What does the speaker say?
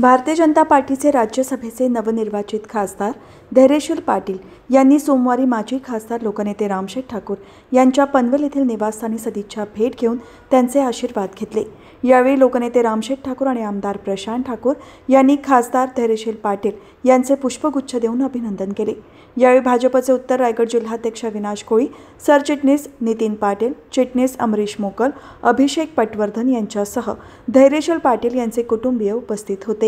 भारतीय जनता पार्टीचे राज्यसभेचे नवनिर्वाचित खासदार धैर्यशील पाटील यांनी सोमवारी माजी खासदार लोकनेते रामशेठ ठाकूर यांच्या पनवेल येथील निवासस्थानी सदिच्छा भेट घेऊन त्यांचे आशीर्वाद घेतले यावेळी लोकनेते रामशेठ ठाकूर आणि आमदार प्रशांत ठाकूर यांनी खासदार धैर्यशील पाटील यांचे पुष्पगुच्छ देऊन अभिनंदन केले यावेळी भाजपचे उत्तर रायगड जिल्हाध्यक्ष विनाश कोळी सरचिटणीस नितीन पाटील चिटणीस अमरीश मोकल अभिषेक पटवर्धन यांच्यासह धैर्यशील पाटील यांचे कुटुंबीय उपस्थित होते